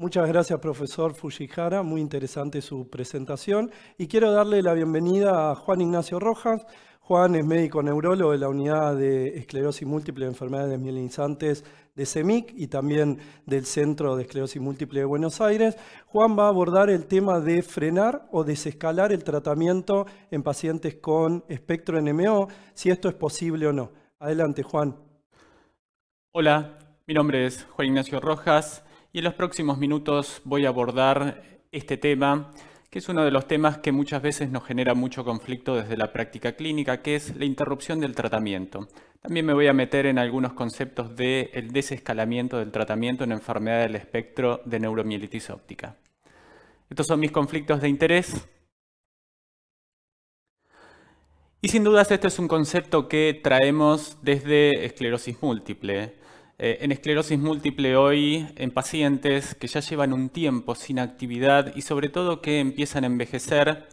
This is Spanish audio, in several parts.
Muchas gracias, profesor Fujihara. Muy interesante su presentación. Y quiero darle la bienvenida a Juan Ignacio Rojas. Juan es médico neurólogo de la unidad de esclerosis múltiple de enfermedades desmielinizantes de CEMIC e y también del Centro de Esclerosis Múltiple de Buenos Aires. Juan va a abordar el tema de frenar o desescalar el tratamiento en pacientes con espectro NMO, si esto es posible o no. Adelante, Juan. Hola, mi nombre es Juan Ignacio Rojas y en los próximos minutos voy a abordar este tema, que es uno de los temas que muchas veces nos genera mucho conflicto desde la práctica clínica, que es la interrupción del tratamiento. También me voy a meter en algunos conceptos del desescalamiento del tratamiento en enfermedad del espectro de neuromielitis óptica. Estos son mis conflictos de interés. Y sin dudas este es un concepto que traemos desde esclerosis múltiple. Eh, en esclerosis múltiple hoy en pacientes que ya llevan un tiempo sin actividad y sobre todo que empiezan a envejecer,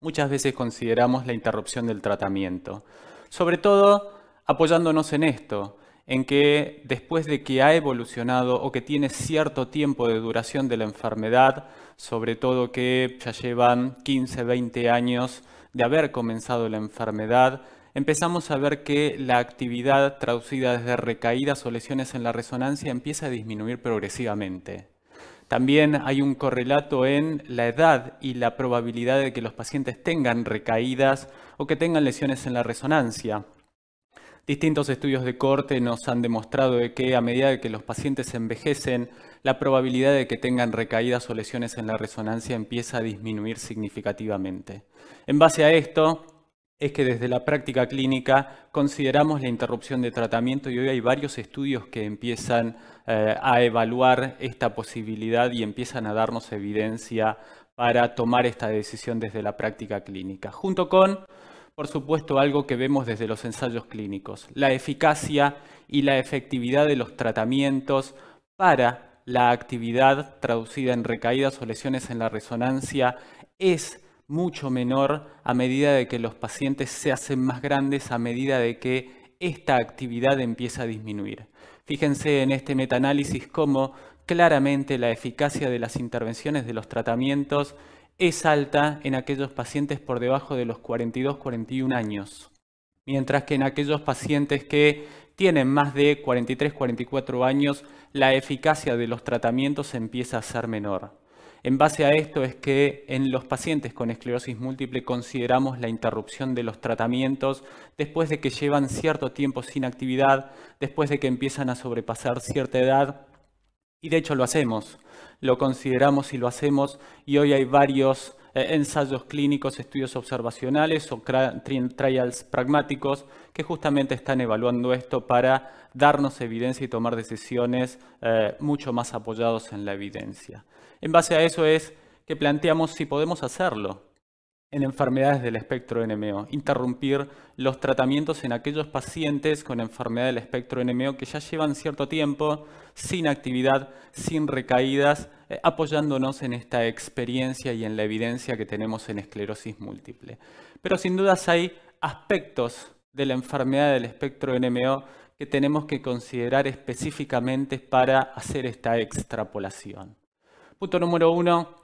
muchas veces consideramos la interrupción del tratamiento. Sobre todo apoyándonos en esto, en que después de que ha evolucionado o que tiene cierto tiempo de duración de la enfermedad, sobre todo que ya llevan 15, 20 años de haber comenzado la enfermedad, empezamos a ver que la actividad traducida desde recaídas o lesiones en la resonancia empieza a disminuir progresivamente. También hay un correlato en la edad y la probabilidad de que los pacientes tengan recaídas o que tengan lesiones en la resonancia. Distintos estudios de corte nos han demostrado de que a medida que los pacientes envejecen, la probabilidad de que tengan recaídas o lesiones en la resonancia empieza a disminuir significativamente. En base a esto, es que desde la práctica clínica consideramos la interrupción de tratamiento y hoy hay varios estudios que empiezan eh, a evaluar esta posibilidad y empiezan a darnos evidencia para tomar esta decisión desde la práctica clínica, junto con, por supuesto, algo que vemos desde los ensayos clínicos, la eficacia y la efectividad de los tratamientos para la actividad traducida en recaídas o lesiones en la resonancia es mucho menor a medida de que los pacientes se hacen más grandes, a medida de que esta actividad empieza a disminuir. Fíjense en este metaanálisis cómo claramente la eficacia de las intervenciones de los tratamientos es alta en aquellos pacientes por debajo de los 42-41 años, mientras que en aquellos pacientes que tienen más de 43-44 años, la eficacia de los tratamientos empieza a ser menor. En base a esto es que en los pacientes con esclerosis múltiple consideramos la interrupción de los tratamientos después de que llevan cierto tiempo sin actividad, después de que empiezan a sobrepasar cierta edad y de hecho lo hacemos, lo consideramos y lo hacemos y hoy hay varios eh, ensayos clínicos, estudios observacionales o trials pragmáticos que justamente están evaluando esto para darnos evidencia y tomar decisiones eh, mucho más apoyados en la evidencia. En base a eso es que planteamos si podemos hacerlo, en enfermedades del espectro NMO, interrumpir los tratamientos en aquellos pacientes con enfermedad del espectro NMO que ya llevan cierto tiempo sin actividad, sin recaídas, eh, apoyándonos en esta experiencia y en la evidencia que tenemos en esclerosis múltiple. Pero sin dudas hay aspectos de la enfermedad del espectro NMO que tenemos que considerar específicamente para hacer esta extrapolación. Punto número uno,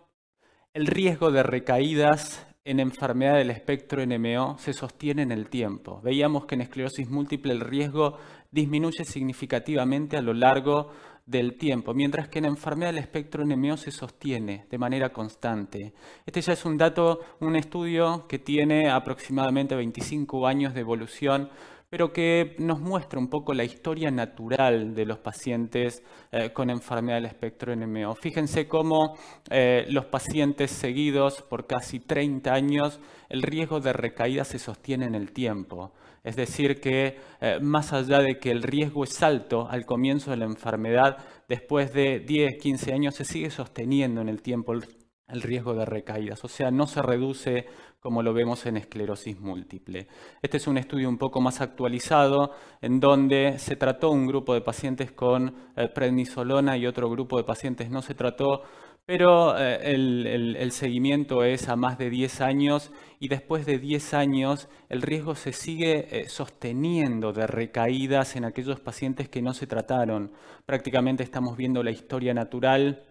el riesgo de recaídas en enfermedad del espectro NMO se sostiene en el tiempo. Veíamos que en esclerosis múltiple el riesgo disminuye significativamente a lo largo del tiempo, mientras que en enfermedad del espectro NMO se sostiene de manera constante. Este ya es un dato, un estudio que tiene aproximadamente 25 años de evolución pero que nos muestra un poco la historia natural de los pacientes eh, con enfermedad del espectro NMO. Fíjense cómo eh, los pacientes seguidos por casi 30 años, el riesgo de recaída se sostiene en el tiempo. Es decir, que eh, más allá de que el riesgo es alto al comienzo de la enfermedad, después de 10, 15 años se sigue sosteniendo en el tiempo el el riesgo de recaídas, o sea, no se reduce como lo vemos en esclerosis múltiple. Este es un estudio un poco más actualizado en donde se trató un grupo de pacientes con eh, prednisolona y otro grupo de pacientes no se trató, pero eh, el, seguimiento es a más de 10 años y después de 10 años el riesgo se sigue eh, sosteniendo de recaídas en aquellos pacientes que no se trataron. Prácticamente estamos viendo la historia natural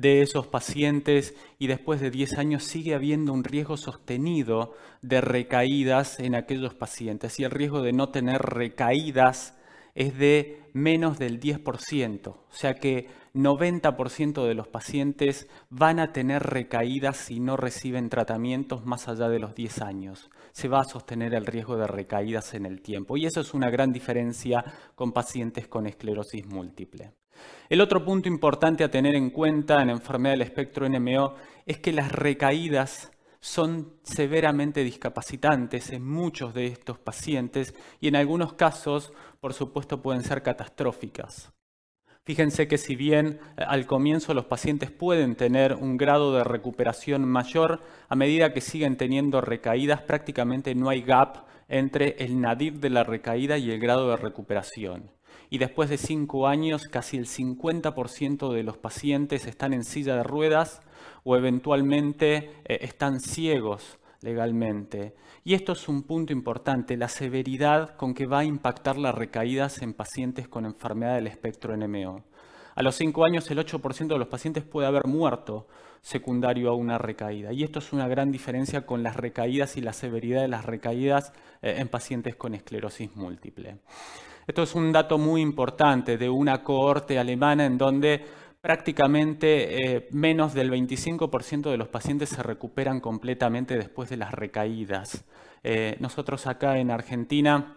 de esos pacientes y después de 10 años sigue habiendo un riesgo sostenido de recaídas en aquellos pacientes y el riesgo de no tener recaídas es de menos del 10%, o sea que 90% de los pacientes van a tener recaídas si no reciben tratamientos más allá de los 10 años. Se va a sostener el riesgo de recaídas en el tiempo y eso es una gran diferencia con pacientes con esclerosis múltiple. El otro punto importante a tener en cuenta en enfermedad del espectro NMO es que las recaídas son severamente discapacitantes en muchos de estos pacientes y en algunos casos, por supuesto, pueden ser catastróficas. Fíjense que si bien eh, al comienzo los pacientes pueden tener un grado de recuperación mayor, a medida que siguen teniendo recaídas prácticamente no hay gap entre el nadir de la recaída y el grado de recuperación y después de cinco años casi el 50% de los pacientes están en silla de ruedas o eventualmente eh, están ciegos legalmente. Y esto es un punto importante, la severidad con que va a impactar las recaídas en pacientes con enfermedad del espectro NMO. A los cinco años el 8% de los pacientes puede haber muerto secundario a una recaída. Y esto es una gran diferencia con las recaídas y la severidad de las recaídas eh, en pacientes con esclerosis múltiple. Esto es un dato muy importante de una cohorte alemana en donde prácticamente eh, menos del 25% de los pacientes se recuperan completamente después de las recaídas. Eh, nosotros acá en Argentina,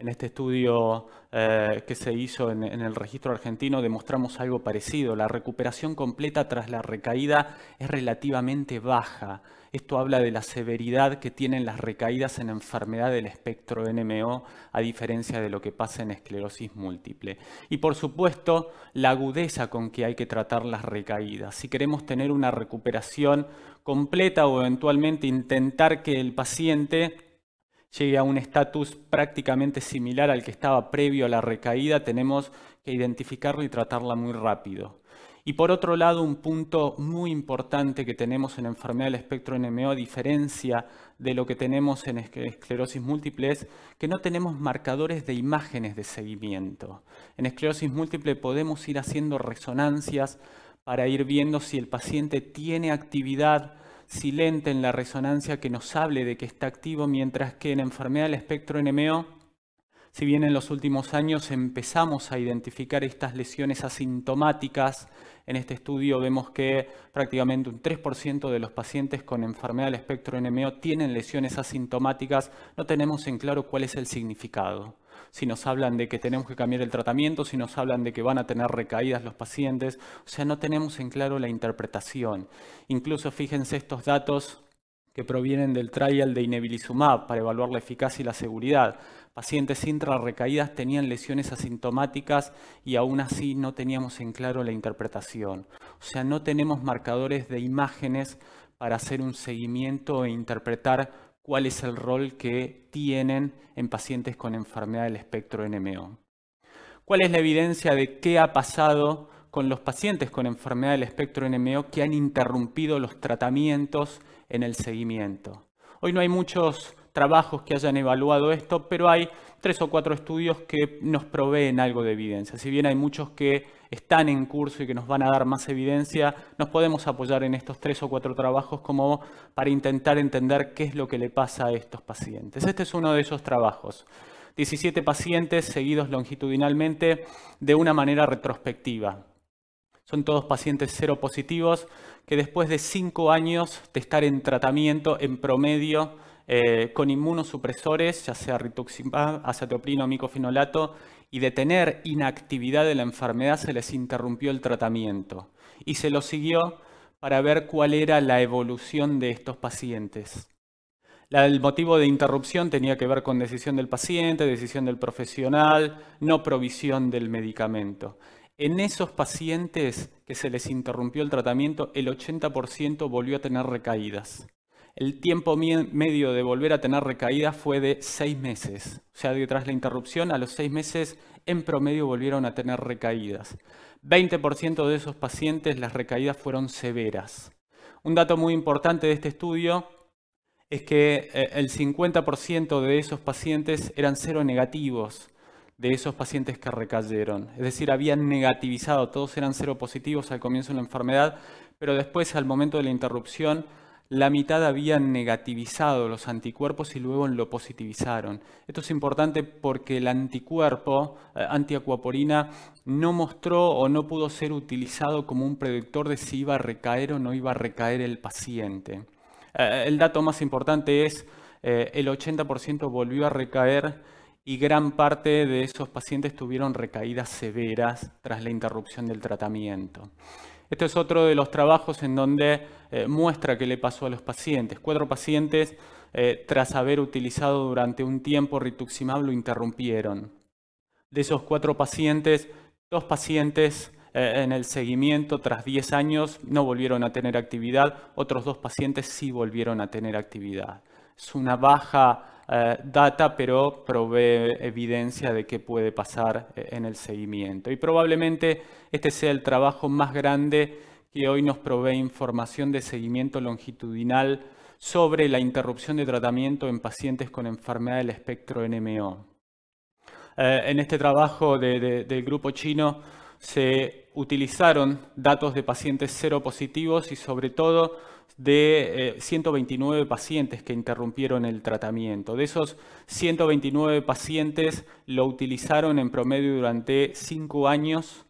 en este estudio eh, que se hizo en, el registro argentino, demostramos algo parecido. La recuperación completa tras la recaída es relativamente baja. Esto habla de la severidad que tienen las recaídas en enfermedad del espectro NMO, a diferencia de lo que pasa en esclerosis múltiple. Y por supuesto, la agudeza con que hay que tratar las recaídas. Si queremos tener una recuperación completa o eventualmente intentar que el paciente llegue a un estatus prácticamente similar al que estaba previo a la recaída, tenemos que identificarlo y tratarla muy rápido. Y por otro lado, un punto muy importante que tenemos en enfermedad del espectro NMO, a diferencia de lo que tenemos en esclerosis múltiple, es que no tenemos marcadores de imágenes de seguimiento. En esclerosis múltiple podemos ir haciendo resonancias para ir viendo si el paciente tiene actividad silente en la resonancia que nos hable de que está activo, mientras que en enfermedad del espectro NMO si bien en los últimos años empezamos a identificar estas lesiones asintomáticas en este estudio vemos que prácticamente un 3% de los pacientes con enfermedad del espectro NMO tienen lesiones asintomáticas. No tenemos en claro cuál es el significado si nos hablan de que tenemos que cambiar el tratamiento, si nos hablan de que van a tener recaídas los pacientes. O sea, no tenemos en claro la interpretación. Incluso fíjense estos datos que provienen del trial de Inebilizumab para evaluar la eficacia y la seguridad. Pacientes intrarrecaídas tenían lesiones asintomáticas y aún así no teníamos en claro la interpretación. O sea, no tenemos marcadores de imágenes para hacer un seguimiento e interpretar cuál es el rol que tienen en pacientes con enfermedad del espectro NMO. ¿Cuál es la evidencia de qué ha pasado con los pacientes con enfermedad del espectro NMO que han interrumpido los tratamientos en el seguimiento? Hoy no hay muchos trabajos que hayan evaluado esto, pero hay tres o cuatro estudios que nos proveen algo de evidencia. Si bien hay muchos que están en curso y que nos van a dar más evidencia, nos podemos apoyar en estos tres o cuatro trabajos como para intentar entender qué es lo que le pasa a estos pacientes. Este es uno de esos trabajos. 17 pacientes seguidos longitudinalmente de una manera retrospectiva. Son todos pacientes cero positivos que después de cinco años de estar en tratamiento en promedio eh, con inmunosupresores, ya sea rituximab, o micofenolato, y de tener inactividad de la enfermedad se les interrumpió el tratamiento y se lo siguió para ver cuál era la evolución de estos pacientes. El motivo de interrupción tenía que ver con decisión del paciente, decisión del profesional, no provisión del medicamento. En esos pacientes que se les interrumpió el tratamiento, el 80% volvió a tener recaídas el tiempo medio de volver a tener recaídas fue de seis meses. O sea, detrás de la interrupción, a los seis meses en promedio volvieron a tener recaídas. 20% de esos pacientes las recaídas fueron severas. Un dato muy importante de este estudio es que eh, el 50% de esos pacientes eran cero negativos de esos pacientes que recayeron. Es decir, habían negativizado, todos eran cero positivos al comienzo de la enfermedad, pero después al momento de la interrupción la mitad habían negativizado los anticuerpos y luego lo positivizaron. Esto es importante porque el anticuerpo, eh, antiacuaporina, no mostró o no pudo ser utilizado como un predictor de si iba a recaer o no iba a recaer el paciente. Eh, eh, el dato más importante es el 80% volvió a recaer y gran parte de esos pacientes tuvieron recaídas severas tras la interrupción del tratamiento. Este es otro de los trabajos en donde eh, muestra qué le pasó a los pacientes. Cuatro pacientes, eh, tras haber utilizado durante un tiempo rituximab, lo interrumpieron. De esos cuatro pacientes, dos pacientes eh, en el seguimiento tras 10 años no volvieron a tener actividad, otros dos pacientes sí volvieron a tener actividad. Es una baja eh, data, pero provee evidencia de qué puede pasar eh, en el seguimiento. Y probablemente este sea el trabajo más grande que hoy nos provee información de seguimiento longitudinal sobre la interrupción de tratamiento en pacientes con enfermedad del espectro NMO. Eh, en este trabajo del grupo chino se utilizaron datos de pacientes cero positivos y sobre todo de 129 eh, pacientes que interrumpieron el tratamiento. De esos 129 pacientes lo utilizaron en promedio durante 5 años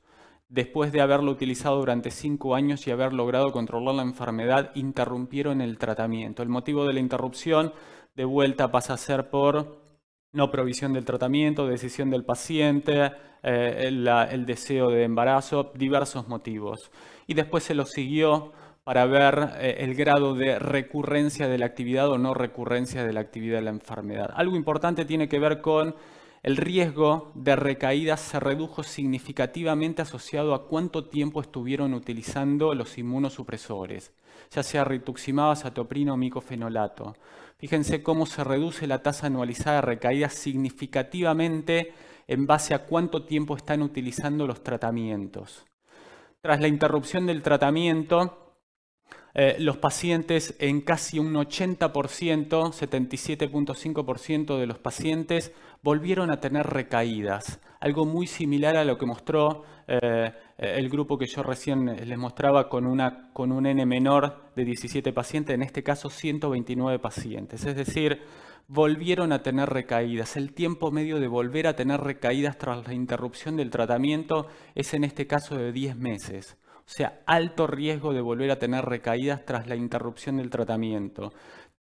después de haberlo utilizado durante cinco años y haber logrado controlar la enfermedad, interrumpieron el tratamiento. El motivo de la interrupción de vuelta pasa a ser por no provisión del tratamiento, decisión del paciente, eh, el deseo de embarazo, diversos motivos. Y después se lo siguió para ver eh, el grado de recurrencia de la actividad o no recurrencia de la actividad de la enfermedad. Algo importante tiene que ver con el riesgo de recaídas se redujo significativamente asociado a cuánto tiempo estuvieron utilizando los inmunosupresores, ya sea rituximab, azatoprina o micofenolato. Fíjense cómo se reduce la tasa anualizada de recaídas significativamente en base a cuánto tiempo están utilizando los tratamientos. Tras la interrupción del tratamiento, eh, los pacientes en casi un 80%, 77.5% de los pacientes volvieron a tener recaídas, algo muy similar a lo que mostró eh, el grupo que yo recién les mostraba con, una, con un n menor de 17 pacientes, en este caso 129 pacientes. Es decir, volvieron a tener recaídas. El tiempo medio de volver a tener recaídas tras la interrupción del tratamiento es en este caso de 10 meses. O sea, alto riesgo de volver a tener recaídas tras la interrupción del tratamiento.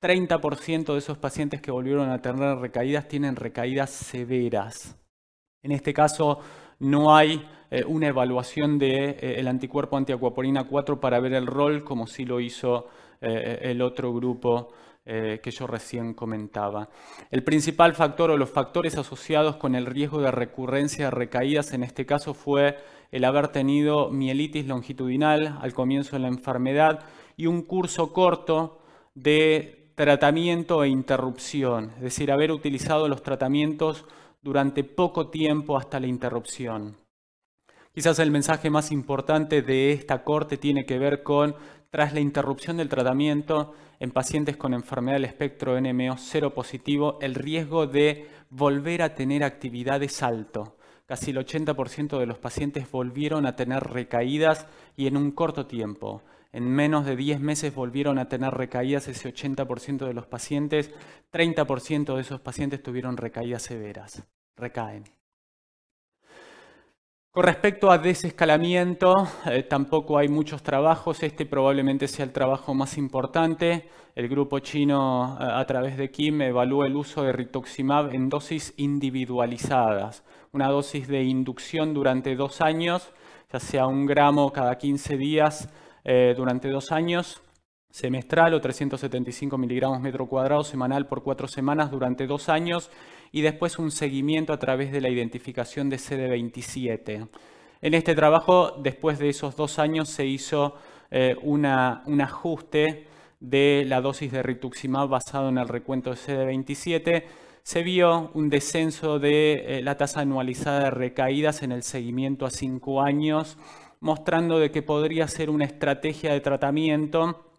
30% de esos pacientes que volvieron a tener recaídas tienen recaídas severas. En este caso, no hay eh, una evaluación del de, eh, anticuerpo antiacuaporina 4 para ver el rol, como sí lo hizo eh, el otro grupo que yo recién comentaba. El principal factor o los factores asociados con el riesgo de recurrencia de recaídas en este caso fue el haber tenido mielitis longitudinal al comienzo de la enfermedad y un curso corto de tratamiento e interrupción, es decir, haber utilizado los tratamientos durante poco tiempo hasta la interrupción. Quizás el mensaje más importante de esta corte tiene que ver con, tras la interrupción del tratamiento en pacientes con enfermedad del espectro NMO cero positivo, el riesgo de volver a tener actividad es alto. Casi el 80% de los pacientes volvieron a tener recaídas y en un corto tiempo. En menos de 10 meses volvieron a tener recaídas ese 80% de los pacientes. 30% de esos pacientes tuvieron recaídas severas. Recaen. Con respecto a desescalamiento, eh, tampoco hay muchos trabajos. Este probablemente sea el trabajo más importante. El grupo chino, eh, a través de Kim, evalúa el uso de rituximab en dosis individualizadas una dosis de inducción durante dos años, ya sea un gramo cada 15 días eh, durante dos años, semestral o 375 miligramos metro cuadrado semanal por cuatro semanas durante dos años y después un seguimiento a través de la identificación de CD27. En este trabajo, después de esos dos años, se hizo eh, un ajuste de la dosis de rituximab basado en el recuento de CD27 se vio un descenso de eh, la tasa anualizada de recaídas en el seguimiento a cinco años, mostrando de que podría ser una estrategia de tratamiento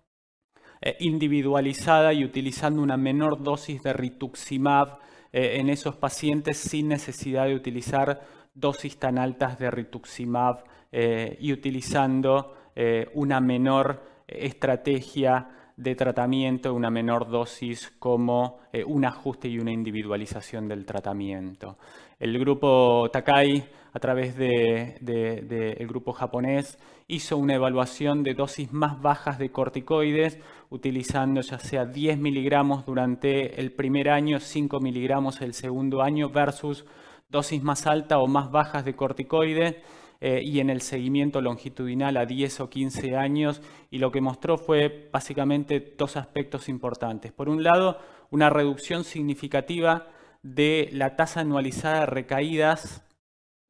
eh, individualizada y utilizando una menor dosis de rituximab eh, en esos pacientes sin necesidad de utilizar dosis tan altas de rituximab y utilizando una menor estrategia de tratamiento, una menor dosis como eh, un ajuste y una individualización del tratamiento. El grupo Takai, a través del grupo japonés, hizo una evaluación de dosis más bajas de corticoides, utilizando ya sea 10 miligramos durante el primer año, 5 miligramos el segundo año, versus dosis más alta o más bajas de corticoides eh, y en el seguimiento longitudinal a 10 o 15 años y lo que mostró fue básicamente dos aspectos importantes. Por un lado, una reducción significativa de la tasa anualizada de recaídas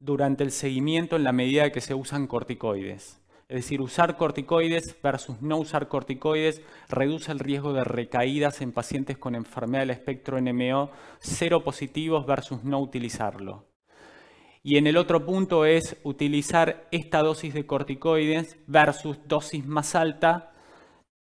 durante el seguimiento en la medida que se usan corticoides. Es decir, usar corticoides versus no usar corticoides reduce el riesgo de recaídas en pacientes con enfermedad del espectro NMO, cero positivos versus no utilizarlo. Y en el otro punto es utilizar esta dosis de corticoides versus dosis más alta.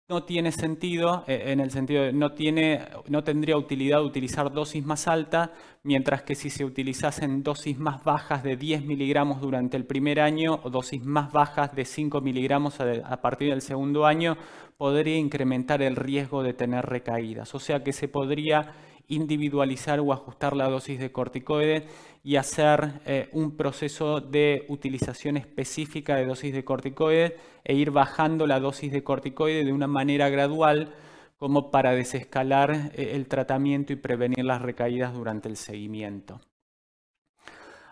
No tiene sentido, eh, en el sentido de no, tiene, no tendría utilidad utilizar dosis más alta, mientras que si se utilizasen dosis más bajas de 10 miligramos durante el primer año o dosis más bajas de 5 miligramos a partir del segundo año, podría incrementar el riesgo de tener recaídas. O sea que se podría individualizar o ajustar la dosis de corticoides y hacer eh, un proceso de utilización específica de dosis de corticoides e ir bajando la dosis de corticoides de una manera gradual como para desescalar eh, el tratamiento y prevenir las recaídas durante el seguimiento.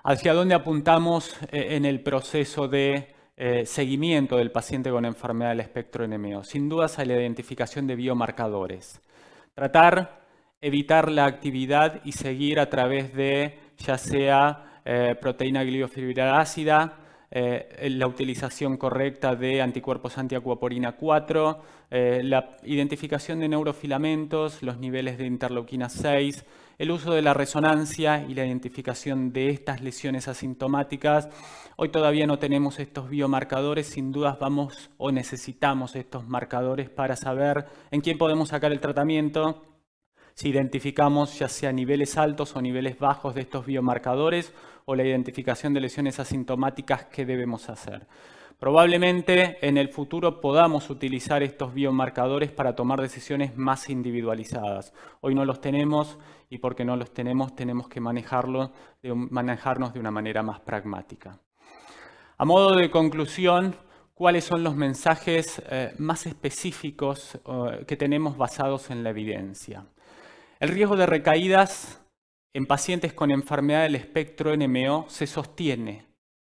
¿Hacia dónde apuntamos eh, en el proceso de seguimiento del paciente con enfermedad del espectro NMO? Sin dudas a la identificación de biomarcadores. Tratar evitar la actividad y seguir a través de ya sea eh, proteína ácida, ácida, eh, la utilización correcta de anticuerpos antiacuaporina 4, eh, la identificación de neurofilamentos, los niveles de interleuquina 6, el uso de la resonancia y la identificación de estas lesiones asintomáticas. Hoy todavía no tenemos estos biomarcadores, sin dudas vamos o necesitamos estos marcadores para saber en quién podemos sacar el tratamiento si identificamos ya sea niveles altos o niveles bajos de estos biomarcadores o la identificación de lesiones asintomáticas ¿qué debemos hacer. Probablemente en el futuro podamos utilizar estos biomarcadores para tomar decisiones más individualizadas. Hoy no los tenemos y porque no los tenemos tenemos que manejarnos de una manera más pragmática. A modo de conclusión, ¿cuáles son los mensajes eh, más específicos eh, que tenemos basados en la evidencia? El riesgo de recaídas en pacientes con enfermedad del espectro NMO se sostiene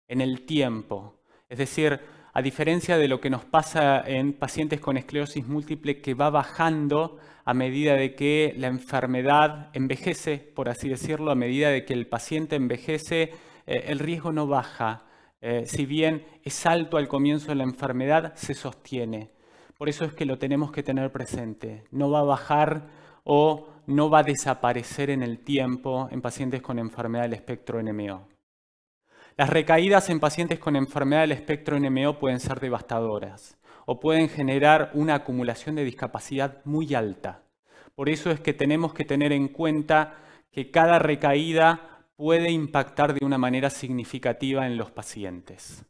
en el tiempo. Es decir, a diferencia de lo que nos pasa en pacientes con esclerosis múltiple que va bajando a medida de que la enfermedad envejece, por así decirlo, a medida de que el paciente envejece, eh, el riesgo no baja. Eh, si bien es alto al comienzo de la enfermedad, se sostiene. Por eso es que lo tenemos que tener presente. No va a bajar o no va a desaparecer en el tiempo en pacientes con enfermedad del espectro NMO. Las recaídas en pacientes con enfermedad del espectro NMO pueden ser devastadoras o pueden generar una acumulación de discapacidad muy alta. Por eso es que tenemos que tener en cuenta que cada recaída puede impactar de una manera significativa en los pacientes.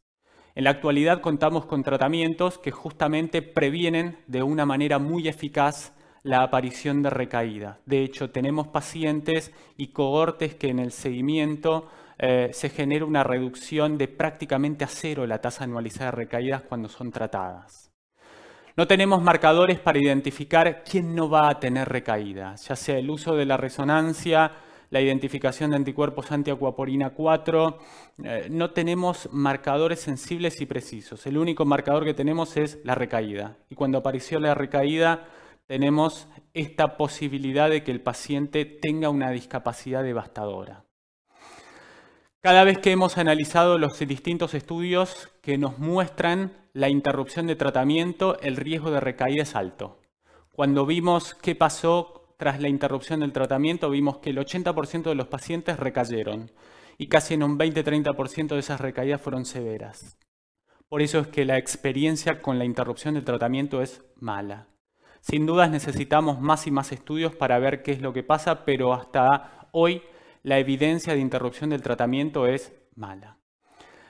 En la actualidad contamos con tratamientos que justamente previenen de una manera muy eficaz la aparición de recaída. De hecho, tenemos pacientes y cohortes que en el seguimiento eh, se genera una reducción de prácticamente a cero la tasa anualizada de recaídas cuando son tratadas. No tenemos marcadores para identificar quién no va a tener recaída, ya sea el uso de la resonancia, la identificación de anticuerpos antiacuaporina 4. Eh, no tenemos marcadores sensibles y precisos. El único marcador que tenemos es la recaída. Y cuando apareció la recaída, tenemos esta posibilidad de que el paciente tenga una discapacidad devastadora. Cada vez que hemos analizado los distintos estudios que nos muestran la interrupción de tratamiento, el riesgo de recaída es alto. Cuando vimos qué pasó tras la interrupción del tratamiento, vimos que el 80% de los pacientes recayeron y casi en un 20-30% de esas recaídas fueron severas. Por eso es que la experiencia con la interrupción del tratamiento es mala. Sin dudas necesitamos más y más estudios para ver qué es lo que pasa, pero hasta hoy la evidencia de interrupción del tratamiento es mala.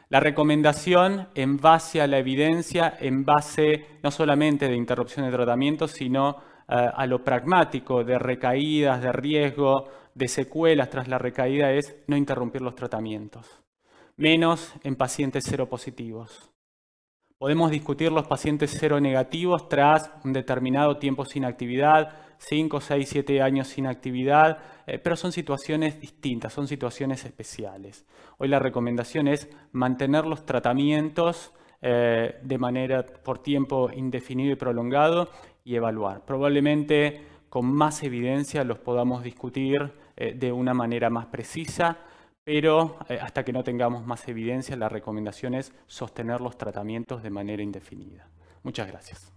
La recomendación en base a la evidencia, en base no solamente de interrupción de tratamiento, sino eh, a lo pragmático de recaídas, de riesgo, de secuelas tras la recaída es no interrumpir los tratamientos, menos en pacientes seropositivos. Podemos discutir los pacientes cero negativos tras un determinado tiempo sin actividad, 5, 6, 7 años sin actividad, eh, pero son situaciones distintas, son situaciones especiales. Hoy la recomendación es mantener los tratamientos eh, de manera por tiempo indefinido y prolongado y evaluar. Probablemente con más evidencia los podamos discutir eh, de una manera más precisa, pero eh, hasta que no tengamos más evidencia, la recomendación es sostener los tratamientos de manera indefinida. Muchas gracias.